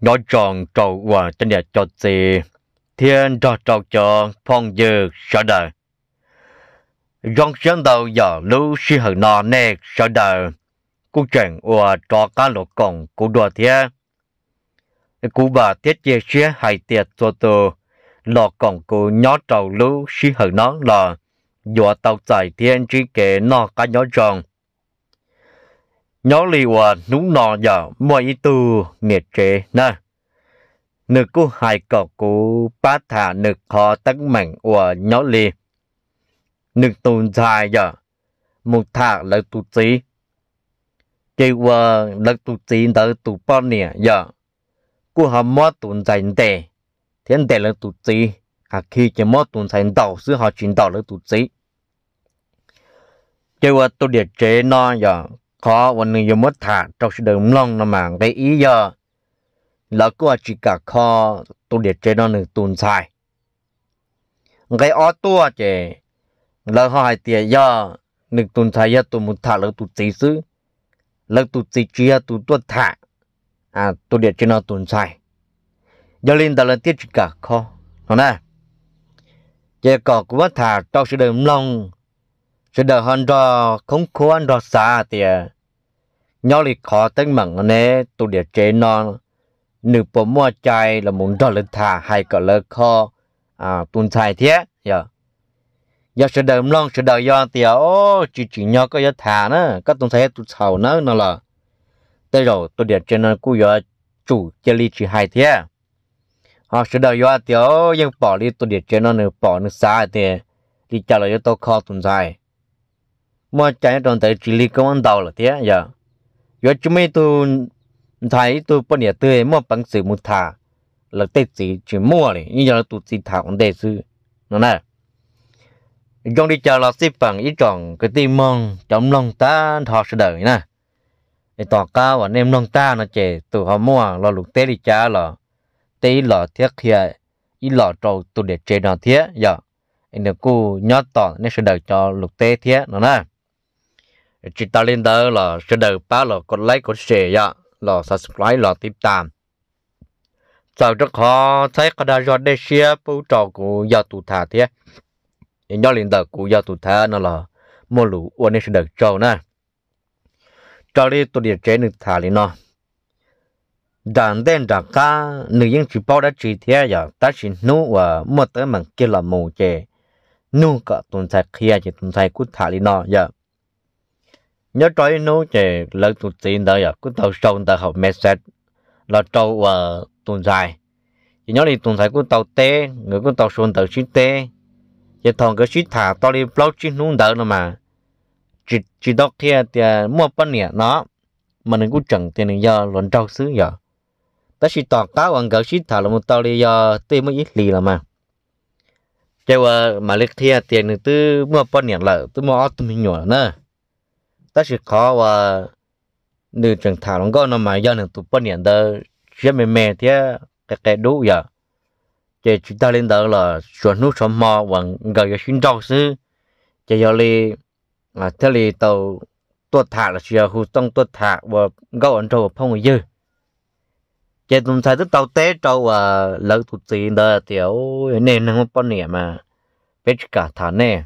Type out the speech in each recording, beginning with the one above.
nó tròn trầu quả trên đẹp cho gì thiên trò trầu cho phong dư sợ đời rong sơn đầu giờ lưu si hờ nọ nè sợ đời cú chèn ủa trò cá lộ cổng cú đùa thế cú bà tiết chia xe hai tiệt cho tôi lọ cổng cú nhỏ trầu lưu si hờ nó là dùa tàu giải thiên trí kế nọ cá nhỏ tròn nhỏ li và núng nọ giờ mọi từ nghệ chế nè nữ cô hai cậu cô ba thà nữ họ tăng mạnh và nhỏ li nữ tồn dài giờ một thà là tụ trí chỉ và là tụ trí đỡ tụ bao nè giờ cô họ mua tồn dài tệ thiên tệ là tụ trí à khi chỉ mua tồn dài đầu xứ họ chuyển đầu là tụ trí chỉ và tụ địa chế nó giờ khó วันนี้ยมดถาเราจะเดิมลองน้ำมันได้อีเยอะแล้วก็จิกาข้อตัวเด็ดเจนหนึ่งตุนชายไงอ้อตัวเจแล้วหอยเตียยอหนึ่งตุนชายตัวมุดถาแล้วตัวจีซื้อแล้วตัวจีเจียตัวตัวถาอ่าตัวเด็ดเจนตุนชายอย่าลืมแต่ละเตี้ยจิกาข้อนะเจก็กูว่าถาเราจะเดิมลอง sự đỡ hòn đó không khó ăn đó xa thì à. nhau thì khó tính mặn nè tụ địa chế non nữ bộ mua chai là muốn đó lên thả hay cả lơ kho à tuần sai thế giờ giờ sự đợi long sự đợi do thì à, ô chỉ chỉ nhau có giờ thả nữa các tuần sai tụ sầu nữa nó là tới rồi tụ địa chế non cũng giờ chủ chơi ly chỉ hai thế họ sự đợi do thì à, ô nhưng bỏ đi tụ địa chế non nữa bỏ nước xa thì đi chào là cho tôi kho tuần sai mà chạy trong tới chỉ lý công an đầu là thế giờ dạ. giờ chúng mấy tu thấy tu bao nhà tuổi mua bằng sự một thà là tết gì chỉ mua này như giờ tu chỉ thà cũng đề sư nó nè con đi chờ là xếp bằng ít tròn cái tim mong trong lòng ta thọ sự đời nè thì tỏ cao anh em lòng ta nó chè tụ họ mua lo lục tế đi cha là tế là thiết kia ít lọ trâu tụ để chế nó thiết giờ anh được cô nhớ tỏ nên sự đời cho lục tế thiết nó nè chỉ ta lên đó là sẽ đầu ba là có lấy có share ya là subscribe là tiếp tam sau rất khó thấy có đa do để xe bố trò của gia tụ thà thế nhớ lên đó của gia tụ thà nó là mua lũ uốn sẽ đầu trâu nè trâu đi tôi đi chế nước thà lên nó đàn đen đàn cá nữ nhân chỉ bao đã chỉ thế ya ta chỉ nu và mua tới mảng kia là mù chè nu cả tuần sai kia chỉ tuần sai cút thà lên nó ya nhớ trói nó chè lỡ tụt tiền đời à cứ tàu sâu tàu học message là trâu và tuần dài thì nhớ đi tuần dài của tàu té người của tàu xuống tàu xí té chỉ thằng cái xí thả to đi blog xí nung đỡ nữa mà chỉ chỉ đọc kia thì mua bánh nè nó mà mình cũng chẳng tiền giờ luận trâu xứ giờ ta chỉ tọt táo bằng cái xí thả là một tàu đi giờ tê mới ít lì là mà chơi ờ, mà lịch thia tiền từ mua bánh nè là từ mua ô tô mình nhỏ nữa ta chỉ khó và nửa trường thảo nó có nó mà do nửa tụ bốn niệm đó rất mềm mềm thế cái cái đủ giờ chỉ chúng ta lên đó là chuẩn nút chuẩn mò và gọi là xin trọng sư chỉ do li à thế li tàu tuột thả là chỉ hữu tông tuột thả và gấu ăn trâu phong người dư chỉ tụm sai tức tàu té trâu và lỡ tụt gì thì tiểu nên nó bốn niệm mà biết cả thả nè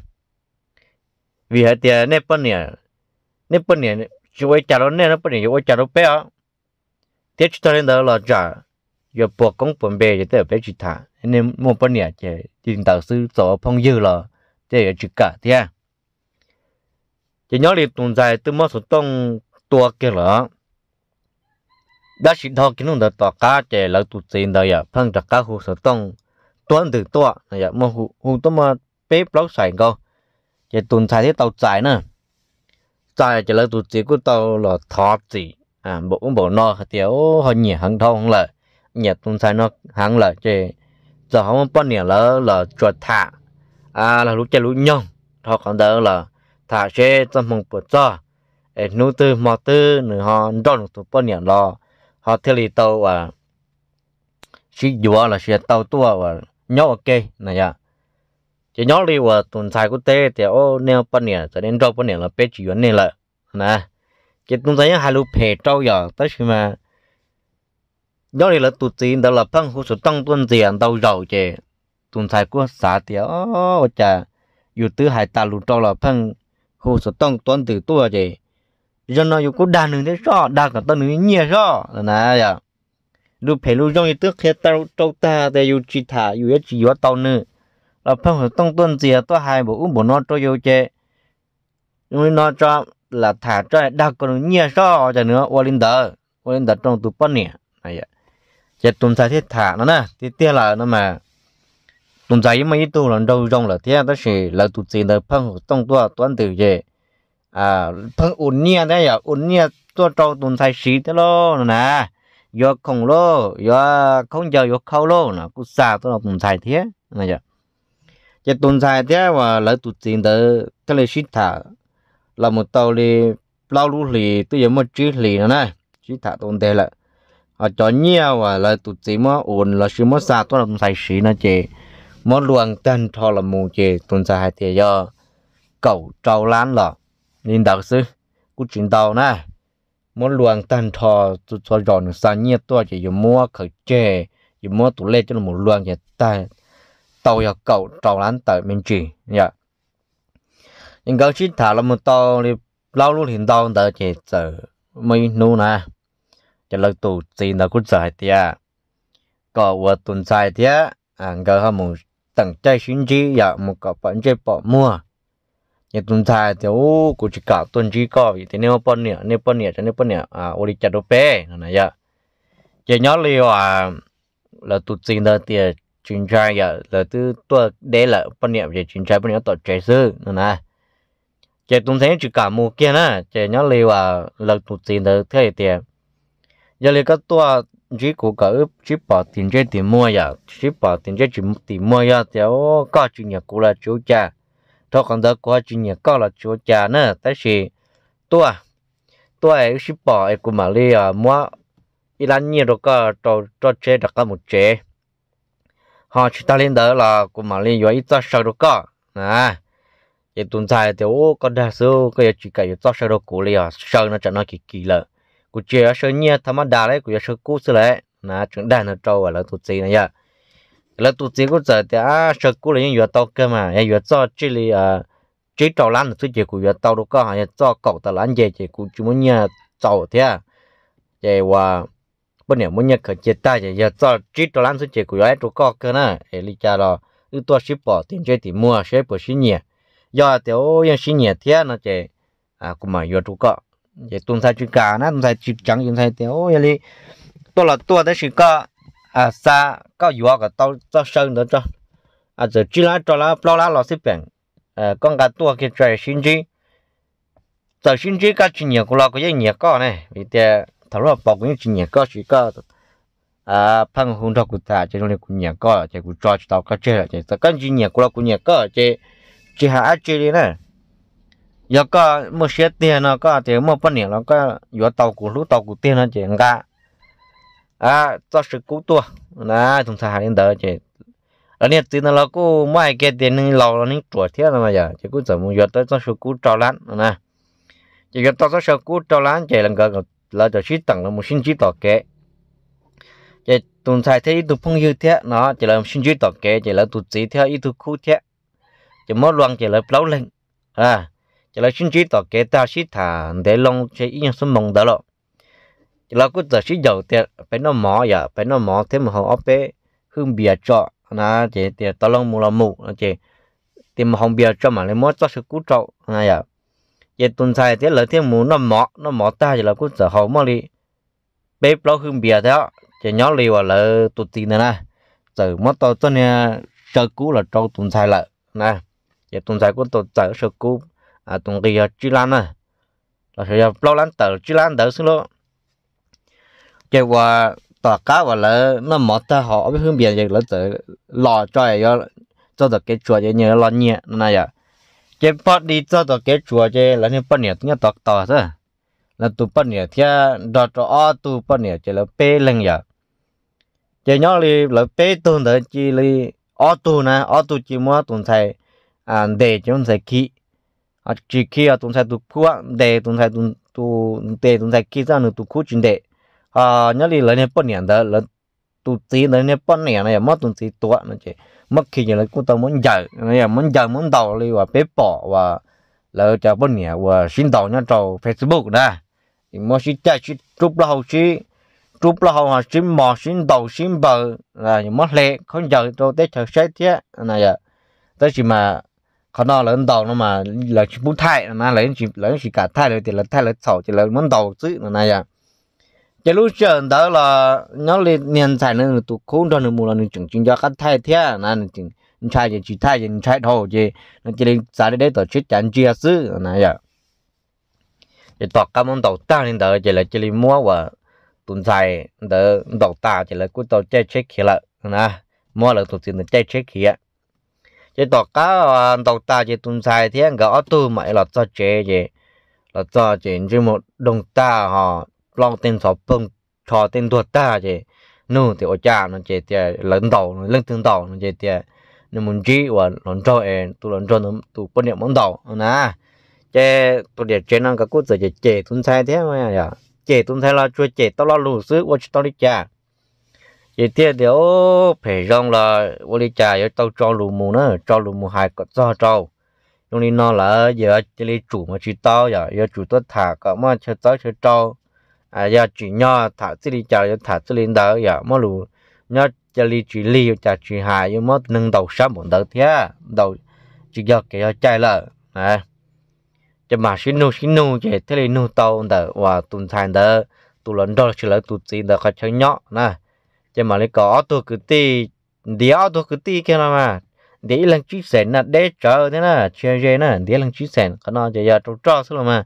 vì hết tiền nè bốn niệm nên bữa nay, chú tôi trả nó nên nó bên này chú ấy trả nó bé á tiết chúng ta lên đó là trả giờ bộ công bận bề thì tới bé chỉ thả nên mua bên này chỉ tiền tạo sư sổ phong dư là chỉ chỉ cả thế à. chỉ nhớ liệp tồn tại từ mất số tông tua kia là đã chỉ thọ kiến ông đã tọa cá chỉ là tụt tiền đời à phân trả cá hồ số tông tuấn từ tua này à mà hồ hồ tông mà bếp lóc sài câu chỉ tồn tại thế tàu chạy nữa trai cho là tụt chỉ của tao là thọ gì à bộ cũng bộ no tiểu họ nhỉ hàng thong là lời tung sai nó hàng lời chơi giờ không bao nhiêu là là chuột thả à là lúc chơi lúc nhông thọ còn đỡ là thả chơi trong mong bộ cho ê nô tư mò tư nữa họ đón tụt bao nhiêu lo họ thấy là tao à chỉ dùa là xe tao tua và nhau ok này à chỉ nhớ đi vào tuần sai của tê thì ô neo bên nè cho nên đâu bên nè là bé chỉ nè, này là nè chỉ tuần sai hai lúc hè trâu giờ tới khi mà nhớ đi là tụt tiền đó là phân khu số tăng tuần tiền đâu giàu chứ tuần sai của xã thì ô chả, dù tứ hai ta lụt trâu là phân khu số tăng tuần từ tuổi chứ giờ nó dù cũng đa nương thế rõ đa cả tân nương nhiều rõ nè giờ lúc hè lúc trong thì tức khi tao trâu ta thì dù chỉ thả dù chỉ vót tao nữa là phong hiểu tông tuân gì tôi hai bộ bộ nó cho yêu chế nhưng nó cho là thả cho đặc còn nhẹ so cho nữa qua linh đờ qua linh đờ trong tụ bắn nè này vậy chết tụm sai thiết thả nó nè thì tiếc là nó mà tụm sai mà ít tu là đâu rong là thế đó thì là tụt tiền là phong hiểu tông tua tuân từ gì à phong ổn nhẹ đấy vậy ổn nhẹ tua trâu tụm sai xí thế lo nè do không lo do không giờ do khâu lo nè cứ xả tôi là tụm sai thế này vậy giờ tuần dài thế và lỡ tụt tiền đó thế là suy thả là một tàu đi lao lũ lì tôi giống một chiếc lì nữa này ship thả tuần thế là ở chỗ nhiều và lỡ tụt tiền mà ổn là ship mất xa tôi làm sai sĩ nó chị mất luồng tên thọ là mù chị tuần dài thế giờ cầu trâu lán là nên đặc sư của chuyển tàu này muốn luồng tan thò tôi cho giòn sang nhiệt to chỉ dùng mua khởi chè dùng mua tủ lê cho một luồng chỉ ta tàu giờ cầu tròn lán tới mình chỉ nhá dạ. nhưng cái chỉ thả là một tàu đi lâu luôn hiện tàu tới chỉ chờ mấy nu nè chỉ là tụ gì là cũng chờ tia có vừa tuần dài tia à cái họ dạ, một tầng chơi xin chỉ giờ một cái bản chơi bỏ mua nhưng tuần dài thì ô cũng chỉ cả tuần chỉ có vì thế nếu bao nhiêu nếu bao nhiêu cho nếu bao nhiêu à ô đi chặt đồ bé này nhá dạ. chỉ nhớ liều à là tụt tiền đó tia chúng ta giờ là từ tôi để là bao niệm về chúng ta bao niệm tổ chế sư nữa nè chế tung thế chỉ cả mua kia nè chế nhớ liều à là tụt tiền được thế tiền giờ liều các tôi chỉ cố cỡ chỉ bỏ tiền chơi tiền mua giờ chỉ bỏ tiền chơi chỉ tiền mua giờ thì ô có chuyện nhà cũ là chủ cha thôi còn đó có chuyên nghiệp có là chủ cha nữa tại vì tôi, tôi ấy chỉ bỏ ấy cũng mà liều mua ít là nhiều đó có cho cho chơi đặc cả một chế họ chỉ ta lên đó là cũng mà lên vậy ta sợ được cả à thì tồn tại thì ô con đa số cái chỉ cái ít sợ được cổ liền à. sợ nó chẳng nói kỳ kỳ lợ cụ chưa sợ nhẹ thằng mà đà đấy cụ sợ cú xí lại nà chúng đàn nó trâu là tụt gì này vậy là tụt gì cũng giờ thì à sợ cú là những tao cơ mà những vừa cho chỉ là chỉ trâu lăn là thứ gì của vừa tao được cả những cho cậu ta lăn gì thì cụ chỉ muốn nhẹ trâu thế à vậy và ờ, bên này muốn nhặt khởi chia ta giờ giờ cho chỉ cho lắm số chuyện của ấy chỗ có cơ nè Elisa đó ư tôi ship bỏ tiền chơi thì mua ship bỏ xin nhẹ giờ tiểu yên xin nhẹ thế nó chơi à cũng mà giờ chỗ có giờ tuần sai chuyện cả nè tuần sai chơi, trắng tuần sai tiểu yên đi tôi là tôi đấy sự có à xa có vừa cả tao tao sơn nữa cho à giờ chỉ là cho là bao là lọ xếp bèn à con cái tua kia trời xin chứ giờ xin chứ các chuyện nhiều của lo cái gì nhiều có này vì thế thảo luận bảo cũng chỉ nhẹ có chỉ có à phăng hùng đó cũng ta chỉ luôn cũng nhẹ có chỉ cũng cho chỉ tao có chơi chỉ tao cần chỉ nhẹ cũng là cũng nhẹ có chỉ chỉ hạ chơi đi nè giờ có một số tiền nó có thì một phần nữa nó có vừa tàu của lúc tàu của tiền nó chỉ ngã à cho sự cứu tua là chúng ta đến đó chỉ ở đây tiền nó cũng mai cái tiền nó lâu nó nín chuột thế mà giờ chỉ cũng giờ muốn vừa tới cho sự cứu cho lắm nè chỉ cần tao cho sự cứu trào lắm chỉ là cái là cho chỉ tặng là một sinh chỉ tỏ kế, chỉ tuần sai thế ít tu phong như thế nó chỉ là một sinh chỉ tỏ kế chỉ là tu chỉ theo ít tu khu thế chỉ mỗi loan chỉ là lâu lên à chỉ là sinh chỉ tỏ kế ta chỉ thả để long chỉ ít nhân số mong đó rồi chỉ là cứ giờ chỉ giàu tiền phải nó mỏ giờ phải nó mỏ thế mà họ ốp hương bia trọ nó chỉ để tao long mù là mù nó chỉ tiền mà không bia trọ mà lấy mỗi cho sự cú trọ này à giờ tuần sai thế là thế mù nó mọt nó mọt ta giờ là cũng sợ hổ mà đi bếp lo hương bìa theo đó nhỏ liu liều là tụt tiền nữa nè giờ mất tao cho nên à, chờ cú là trâu tuần sai lợ nè giờ tuần sai cũng tụt chờ sợ cú à tuần kia chỉ lan nè là sẽ giờ lo lắng tờ chỉ lan tờ xuống luôn giờ qua tòa cá và là nó mọt ta họ với hương bìa giờ là tờ lò cho giờ cho được cái chuột giờ nhớ lo nhẹ này à cái bắt đi cho tao cái chùa chế là nên bắt nhẹ tiếng tao tao thế là tụ bắt nhẹ thì đó cho ở tụ bắt nhẹ chế là bê lên giờ chế nhớ đi là bê tuần đấy chỉ là ở tụ nè ở tụ chỉ mua tuần thầy à để cho tuần thầy kỹ à chỉ khi à tuần thầy tụ phu để tuần thầy tuần tụ để tuần thầy kỹ ra nữa tụ khu chuyện để à nhớ đi là nên bắt nhẹ đó là tụ tí nó nè bắt nè này mất tụ tí tua nó chỉ mất khi giờ là cũng tao muốn giờ này muốn giờ muốn đào đi và bé bỏ và lỡ cho bắt nè và xin đào nhá trầu facebook nè thì mà xin chạy xin chụp lâu xin chụp lâu hoặc xin mò xin đào xin bờ là những mất lệ không giờ tôi tết chờ xét thế này à tới chỉ mà không nó lớn đầu mà là chỉ bút thai nó lấy chỉ lấy chỉ cả thai rồi thì là thai là sầu chỉ là muốn đầu chứ này à giờ lúc chọn đó là nó lên niên sản nên tụ khốn cho nên mua là nên chừng chừng cho khách thay thế là nên chừng nên trai giờ chỉ thay giờ nên trai chứ nó chỉ lên sản đấy tổ chức chán chia sứ này giờ giờ tọt cảm ơn tọt ta nên đó chỉ là chỉ lên mua và tồn sai đó tọt ta chỉ là cứ tọt chơi chết kia là nè mua là tụt tiền chơi chết kia chỉ tọt cá à, tọt ta chỉ tồn sai thế, anh gõ tu mày là cho chế gì, là cho chế chỉ một đồng ta họ lòng tên sọ bông cho tên đuột ta chứ nô thì ở cha nó chơi tiệt lần đầu lần tướng đầu nó chơi tiệt nó muốn gì và lần trâu em tụ lần trâu nó ờ, tụ quân niệm muốn đầu nè chơi tụ để chơi nó các cô giờ chơi chơi tụn sai thế mà nhở chơi tụn sai là chưa chơi tao lo lù xứ và tao đi cha chơi tiệt thì ô phải rong là vô đi cha rồi tao cho lù mù nữa cho lù mù hai cọt cho trâu trong đi nó là giờ chỉ chơi chủ mà chỉ tao giờ giờ chủ tao thả cả mà chơi tao chơi trâu à giờ chỉ nhỏ thả chỉ đi chờ giờ thả chỉ lên đỡ giờ mỗi lúc nhớ chỉ đi chỉ li chả chỉ hài nhưng mà nâng đầu sớm một đầu thế đầu chỉ giờ cái chạy lợ à chỉ mà xin nu xin nu chỉ thế này nu tàu đỡ và tuần thành đỡ tu lần đó chỉ là tu gì đỡ có chơi nhỏ nè chỉ mà lấy có tôi cứ ti đĩa tôi cứ ti kia là mà để lần chia sẻ là để chờ thế nè chơi chơi nè để lần chia sẻ cái nói chỉ giờ trâu trâu thôi mà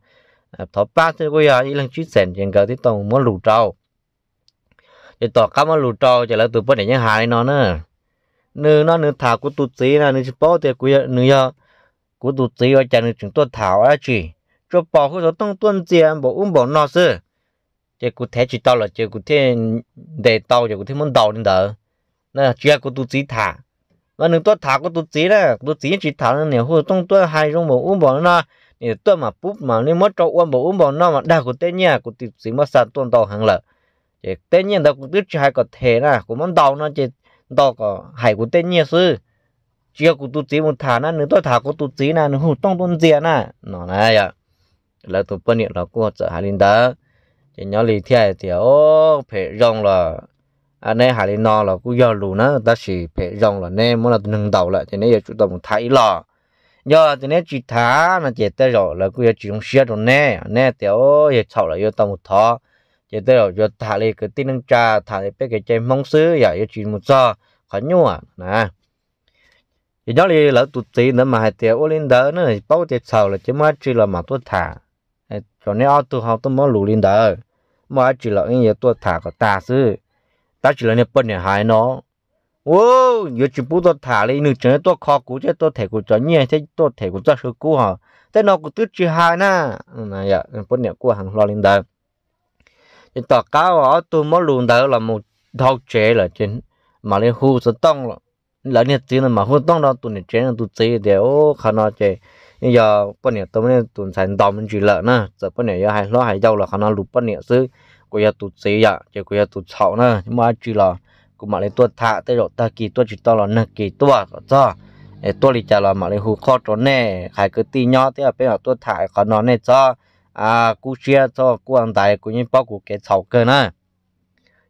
Ờ, thọ ba thì bây giờ ý lần chuyên sản chuyện cờ tiếp tục muốn lù trâu thì tao cá muốn lù trâu chỉ là từ bữa để nhang hài nó nữa nư nó nư thảo của tụt tí là nư bó thì quý nư giờ của tụt tí và chả nư chúng tôi thảo ra chỉ cho bỏ cái đó tông tuân tiền bỏ uống bỏ nó sư chỉ cụ thể chỉ tao là chỉ cụ thể để tao chỉ cụ thể muốn đầu lên đó nè chỉ của tụt tí thả và nư tôi thảo của tụt tí là tụt tí chỉ thảo nó nhiều hơn tông tuân hai trong bỏ uống bỏ nó 你多嘛不嘛，你莫找我无我无那嘛，那个对面个对什么山东道行了，这对面的个对只还个田呐，我们道呢这道个还个对面是，只要个都只么谈呐，你多谈个都只呐，你互动动接呐，喏那呀，แล้วตัวปนเนี่ยเราก็จะหาลินเดอร์จะย้อนลีเทียเดียวเพ่ยองละอันนี้หาลินนอเราก็ย้อนรู้นะแต่สิเพ่ยองละเนี่ยมันเราหนึ่งเดาละจะเนี่ยอยู่ตัวมันไทยละ giờ thì nè chỉ thả là chết tới rồi là cứ chỉ dùng xe rồi nè nè tiểu giờ sau là yêu tao một thọ chỉ tới rồi giờ thả lấy cái tin năng trà thả lấy cái cái chém mong sứ giờ giờ chỉ một giờ khó nhua à nè thì đó là lỡ tụt tí nữa mà hai tiểu lên đỡ nữa bao tiền sau là chỉ mới chỉ là mà tôi thả cho nên ở tôi học tôi mới lù lên đỡ mà chỉ là anh giờ tôi thả cái ta sứ ta chỉ là nè bận này hai nó ô nhớ chỉ bút tôi thả lên nửa chừng tôi khó cú chứ tôi thể của cho nhẹ thế tôi thể của cho sơ cú hả thế nó cũng tước chữ hai na này ạ bút của hàng lo lên đời thì tỏ cáo tôi mới luôn đời là một thao chế là trên mà lên hưu sẽ tông rồi lỡ nhật là mà hưu tông đó tụi chế là tụi nó chế nhưng giờ bút nhẹ tôi mới tụi sản đòn mình chỉ lợn nữa giờ bút nhẹ giờ hai lo hai dâu là khả nó lụp bút nhẹ xứ của giờ tụi chế ạ chứ của giờ tụi chậu nữa nhưng mà chỉ là cũng mà lấy tua thả tới độ ta kỳ tua chỉ to là nè kỳ tua cho để tua lì là mà lấy hù kho chỗ nè khai cứ ti nhỏ thế là bây giờ tua thả khó nó nè cho à cú cho cú ăn tài cú như bao cú cái sầu cơ nè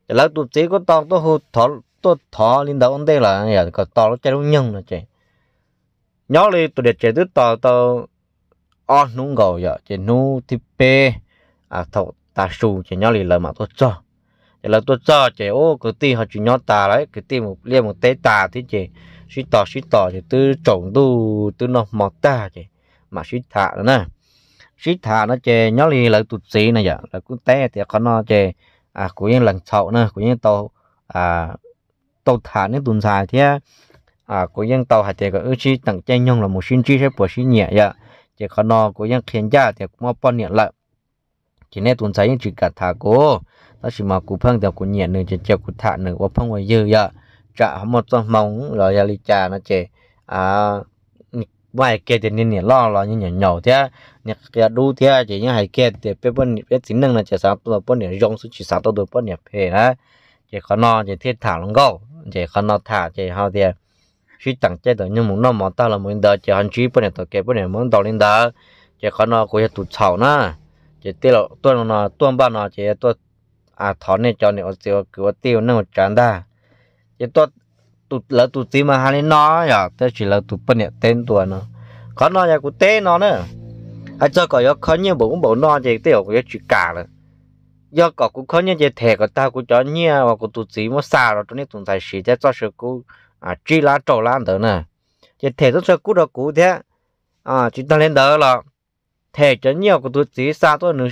giờ lấy tụt có to tôi hù thọ tôi thọ lên đầu ông đây là giờ có to nó chơi luôn nhân là chơi nhỏ lên tụi đẹp chơi tụi to to on nung giờ chơi nu thì à thọ ta su chơi nhỏ lên là mà tôi cho thì là tôi cho chị ô cái tiền họ chỉ nhỏ tà đấy cái tiền một liên một tế tà thế chị suy tỏ suy tỏ thì tư trộn tu tư nó mọt tà chị mà suy thả nữa nè suy thả nó chị nhớ li lại tụt xí này giờ là cũng té thì có nó chị à của những lần sau nữa của những tàu à tàu thả những tuần dài thế à của những tàu hạt thì có ước chi tặng chay nhung là một xin chi sẽ bổ xin nhẹ vậy chỉ có nó của những khiến cha thì cũng bao nhiêu lại chỉ nên tuần những chỉ cả thả cố ta chỉ mà cụ phân đầu cụ nhẹ nửa chỉ chèo cụ thả nửa qua phân ngoài dư vậy trả một trong móng rồi ra ly trà nó chỉ à vài kia thì nên nhẹ lo lo như nhỏ nhỏ thế nhẹ kia đu thế chỉ như hai kia thì bên bên bên tính năng là chỉ sáng tôi bên nhẹ dùng xuống chỉ sáng tôi bên nhẹ phê đó chỉ có no chỉ thiết thả lông gấu chỉ có no thả chỉ hao thế chỉ tặng chế được nhưng muốn nó món tao là muốn đỡ chỉ hắn chỉ bên nhẹ tôi kia bên nhẹ muốn đào lên đỡ chỉ có no của tụt sầu na chỉ tiết lộ tôi nó tuôn bao nó chỉ tôi à thọ này cho này ở tiêu cứ tiêu nó chán đa chứ tôi tụ lỡ tụ tí mà hai nó nhở thế chỉ là tụ bên này tên tuổi nó có nó nhà của tên nó nữa à cho có yếu khó nhiều bụng bụng nó thì tiêu của chỉ cả rồi do có cũng khó nhiều chỉ thẻ của ta của cho nhiều và của tụ tí mà xa rồi cho nên tụng tài sĩ cho cho sự cũ à chỉ lá trầu lan đó nè chỉ thẻ cho sự cũ đó cũ thế à chúng ta lên đó là thẻ cho nhiều của tụ tí xa tôi nữa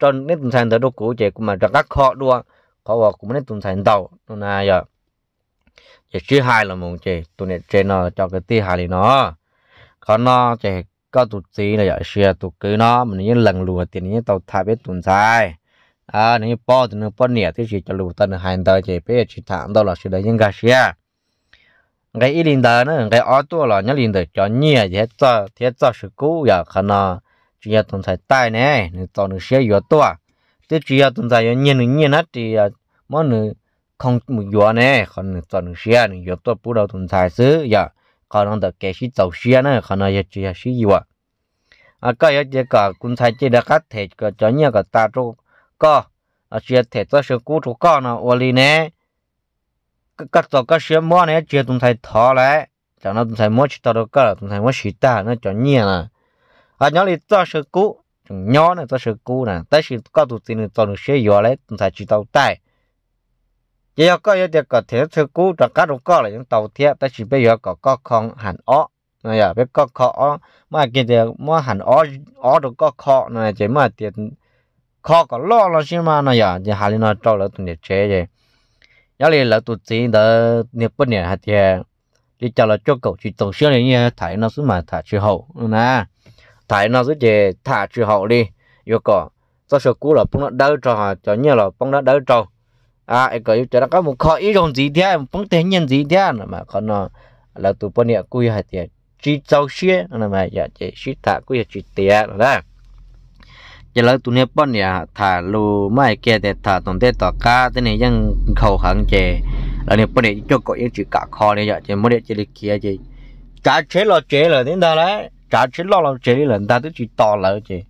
cho nên tụng sản đó đâu cũ chỉ cũng mà rất các khó đua khó vào cũng nên tụng đầu, nó là giờ chỉ chữ hai là mong chỉ tụi này trên nó cho cái thứ hai này nó có nó chỉ có tụt gì là giờ xưa tụt cứ nó mình như lần lùa tiền như tàu thay biết tụng sai à nếu bỏ thì nó bỏ nhẹ thì chỉ cho lùa tao hai tờ chỉ biết chỉ thẳng đó là sự đấy những cái xưa cái ý linh đó nữa, cái ở tua là nhớ linh đó cho nhẹ thì hết cho thì hết cho sự cũ giờ khả năng chỉ là tồn tại tai nè tao nó sẽ yếu to thế chỉ là tồn tại nhiên nó nhiên á thì món nó không một yếu nè còn tao nó sẽ nó yếu to bù đầu tồn tại xứ giờ còn nó được cái gì tàu xe nè còn nó giờ chỉ là sự yếu. à cái giờ cái cái cũng thấy chỉ là cái thể cái cho nhau cái ta chỗ có à chỉ thể cho sự cố chỗ có nó ôi cái cái tổ cái xe mua này chỉ tồn tại thọ lại chẳng nó tồn tại mua chỉ tao đâu cả tồn tại mua chỉ ta nó cho nhiên à à nhớ thì cho sự cũ nhớ này cho sự cũ nè tới sự có tụt tiền cho được xe gió lấy chúng ta chỉ tàu tay chỉ có có những có thể sự cũ cho các đồ có là những tàu thiệt tới bây giờ có có con hẳn ó này à biết có khó mà kia thì mà hẳn ó ó được có khó này chỉ mà tiền khó có lo là gì mà này à hai nó trâu là tụi nhiệt chế vậy nhớ thì là tiền đó nhiệt bất nhiệt hạt đi chào là cho cậu chỉ tổng này nhé thải nó xuống mà thả chưa hậu nè thái nó rất dễ thả trừ hậu đi yêu cỏ do sợ cú là bông nó đỡ cho cho nhiều là bông nó đỡ cho à cái có yêu cho nó có một khó ý đồng gì thế bông thế nhân gì thế mà con nó là tụ bông nhẹ cùi hạt tiền chỉ sau xía là mà giờ chỉ xí thả cùi hạt chỉ tiền rồi đó giờ là tụ nhẹ bông nhẹ thả lù mai kia để thả tổng thể tọt cá thế này này ยัง khẩu hàng chè là nhẹ bông nhẹ cho cậu yêu chỉ cả kho này giờ chỉ mới để chỉ kia chỉ cá chế lo chế là đến đó đấy trả chỉ lo lo chỉ là người ta tới chỉ to lỡ chỉ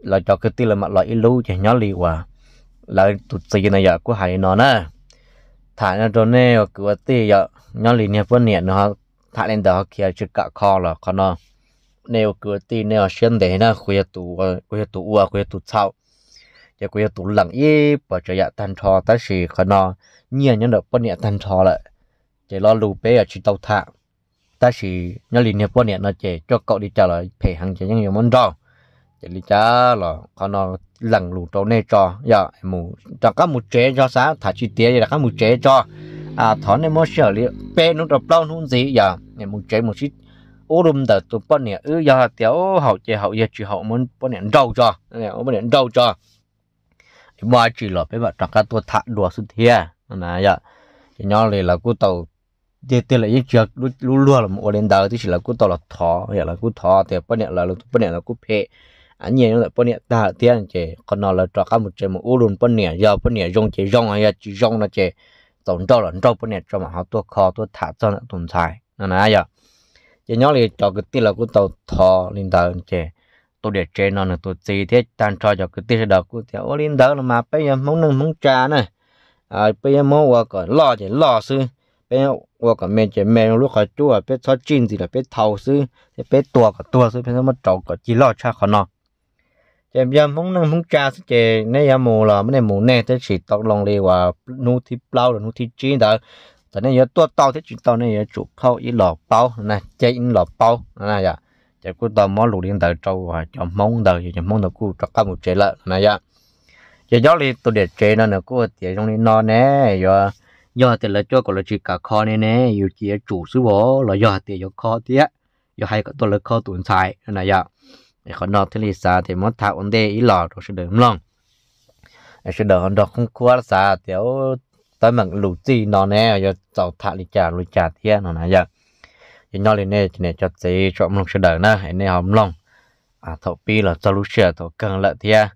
là cho cái tiêu là mặt loại lưu chỉ nhớ li quả là tụt tiền này giờ cũng hải nó nè thả nó rồi nè của tiêu giờ nhớ li nè phân nè nó thả lên đó kia chỉ cả kho là kho nó nếu cửa tì nếu xem để nó khuya tụ khuya tụ u, khuya tụ sau giờ khuya tụ lặng y bỏ cho dạ tan thò ta xì khó nó nhiều nhân đợt bất nhẹ tan thò lại chỉ lo lù bé ở chỉ tàu thạng ta chỉ nhớ liền nhập bọn nó chỉ cho cậu đi trả lời phải hàng chỉ những nhiều món rau chỉ đi trả là còn nó lần lũ trâu này cho giờ mù cho các mù chế cho xá thả chi tiết là các mù chế cho à thọ này mới sửa liệu pe nó đập lâu không gì giờ dạ, em mù chế một chút ô đùm tờ tụi bọn này, ư giờ tiểu hậu chế hậu giờ chỉ hậu muốn bọn này rau cho nè bọn này rau cho mà chỉ là phải bảo cho các tôi thả đùa xuất thiệt nè giờ dạ. chỉ nhớ là cứ tàu thế thế là những chuyện lú lúc luôn là một lần đầu thì chỉ là cú tao là thọ hay là cú thọ thì bữa nay là lúc bữa nay là cú phê anh nhìn là bữa nay ta tiền chứ còn nó là cho các một chế một u luôn bữa nay giờ bữa nay dùng chế dùng hay à, chỉ dùng là chế tổng trâu là trâu bữa nay cho mà họ tua kho tua thả cho nó tồn tại nên là giờ chỉ nhớ là cho cái tiền là cú tao thọ lên đầu chứ tôi để chế nó là tôi gì thế tan cho cho cái là đầu cú thì ô lên đầu là mà bây giờ muốn nâng muốn trà này à bây giờ muốn qua còn lo thì lo xưa bé qua cả mẹ chị mẹ lúc khỏi chua bé cho chín gì là bé thầu sư thì bé tua cả tua sư bé nó mất trầu cả chỉ lo cha khỏi nó chị em muốn năng muốn cha sư chị nãy giờ mù là mấy này mù nè thế chỉ tóc lòng đi và nu thì bao rồi nu thì chín đó tại nãy giờ tua tao thế chỉ tao nãy giờ chủ khâu ít lò bao này chơi ít lò bao này giờ chị cứ tao mó lù điện tử trâu và cho mong đời cho mong đời cứ cho các một chế lợn này giờ chị giáo đi tôi để chế nó nữa cứ để trong đi nó nè giờ giờ thì là cho còn là chỉ cả kho này nè yêu chỉ chủ sư bỏ, là giờ thì yêu kho tiếc yêu hay có tôi là kho tuần xài này giờ khó nó thế lý sa thì mất thảo ổn đề ý lò rồi sẽ đừng lòng sẽ đỡ đó không quá sa tiểu tới mặn lũ gì nó nè giờ tàu thả lý trà lũ trà thì nó này giờ thì nó lên nè thì nè cho chị cho ông lòng sẽ đỡ nè anh em hòm lòng à thọ pi là cho lũ sửa thọ cần lợi thiên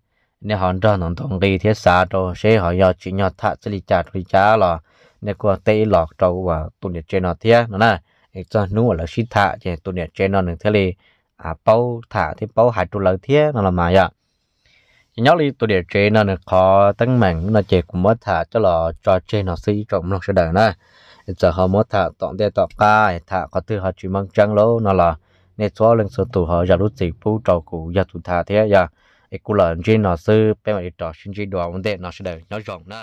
nè hòn tròn nông thôn gì thiết xa rồi sẽ họ giờ chỉ nhỏ thả lý trà lý trà rồi nè có tê lọt trâu và tụi nhiệt trên nọ thế nó nè cho nú là xí thả chứ tụi nhiệt trên nọ đừng thế li à bao thả thì bao hạt tụi lợi thế nó là mà vậy dạ. nhớ đi tụi nhiệt nọ nó khó tăng mạnh nó chỉ cũng mất thả cho là cho trên nọ xí trọng nó sẽ đời nè cho họ mất thả tọn tê tọt ca thả có thứ họ chỉ mang trăng lố nó là nè cho lên sự tụ họ giờ lúc gì phú trâu cụ giờ tụi thả thế dạ. rộng ไอ้กูหลานจีนอซื้อเป็นมาอีต่อชินจีดวงมันเดนอชเดนอจงนะ